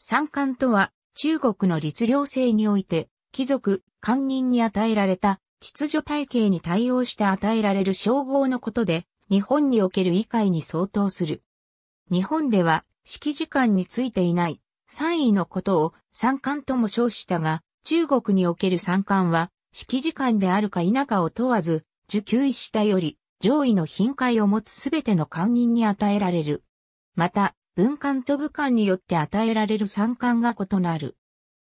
三冠とは、中国の律令制において、貴族、官人に与えられた、秩序体系に対応して与えられる称号のことで、日本における異界に相当する。日本では、式時間についていない、三位のことを三冠とも称したが、中国における三冠は、式時間であるか否かを問わず、受給したより上位の品回を持つすべての官人に与えられる。また、文官と武官によって与えられる産官が異なる。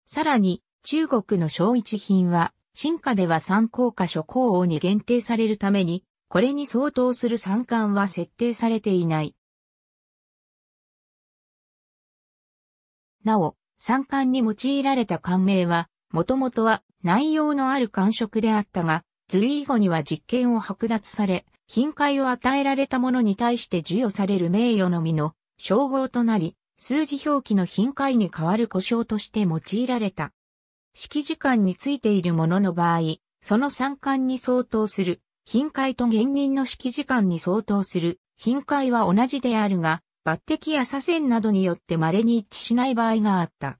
さらに、中国の小一品は、進化では参考か諸公王に限定されるために、これに相当する三官は設定されていない。なお、三官に用いられた官名は、もともとは内容のある官職であったが、随以後には実権を剥奪され、頻回を与えられた者に対して授与される名誉のみの称号となり、数字表記の頻回に変わる故障として用いられた。式時間についているものの場合、その参観に相当する、頻回と現任の式時間に相当する、頻回は同じであるが、抜擢や左遷などによって稀に一致しない場合があった。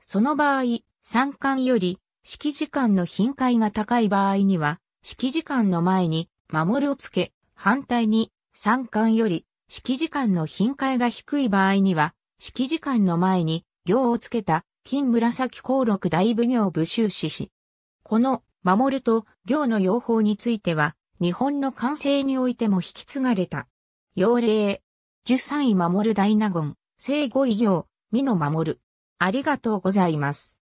その場合、参観より、式時間の頻回が高い場合には、式時間の前に、守るをつけ、反対に、参観より、式時間の頻回が低い場合には、式時間の前に行をつけた金紫項録大奉行部修士し。この守ると行の用法については、日本の完成においても引き継がれた。要例、十三位守る大納言、聖五位行、美の守る。ありがとうございます。